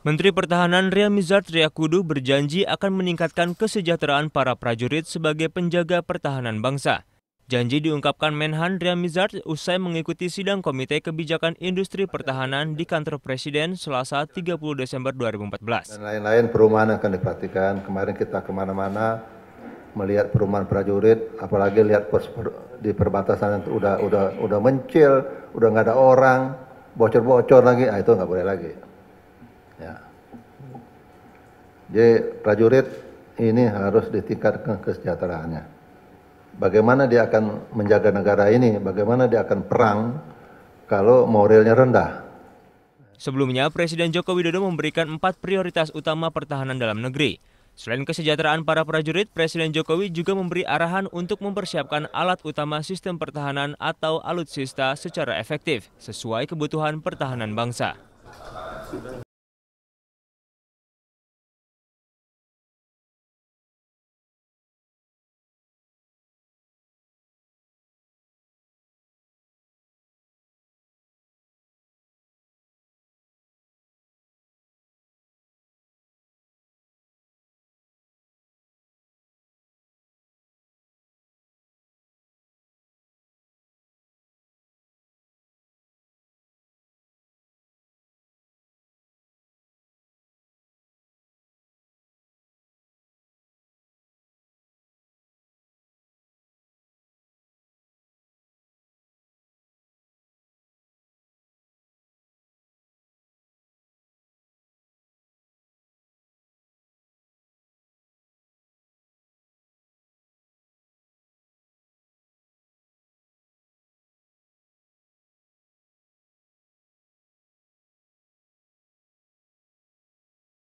Menteri Pertahanan Ria Mizar Triakudu berjanji akan meningkatkan kesejahteraan para prajurit sebagai penjaga pertahanan bangsa. Janji diungkapkan Menhan Ria Mizar usai mengikuti sidang Komite Kebijakan Industri Pertahanan di kantor Presiden Selasa 30 Desember 2014. Dan lain-lain perumahan akan diperhatikan. Kemarin kita kemana-mana melihat perumahan prajurit, apalagi lihat pos di perbatasan itu udah udah udah mencil, udah nggak ada orang, bocor-bocor lagi, ah itu nggak boleh lagi. Ya. Jadi prajurit ini harus ditingkatkan kesejahteraannya. Bagaimana dia akan menjaga negara ini, bagaimana dia akan perang kalau moralnya rendah. Sebelumnya, Presiden Joko Widodo memberikan empat prioritas utama pertahanan dalam negeri. Selain kesejahteraan para prajurit, Presiden Jokowi juga memberi arahan untuk mempersiapkan alat utama sistem pertahanan atau alutsista secara efektif, sesuai kebutuhan pertahanan bangsa.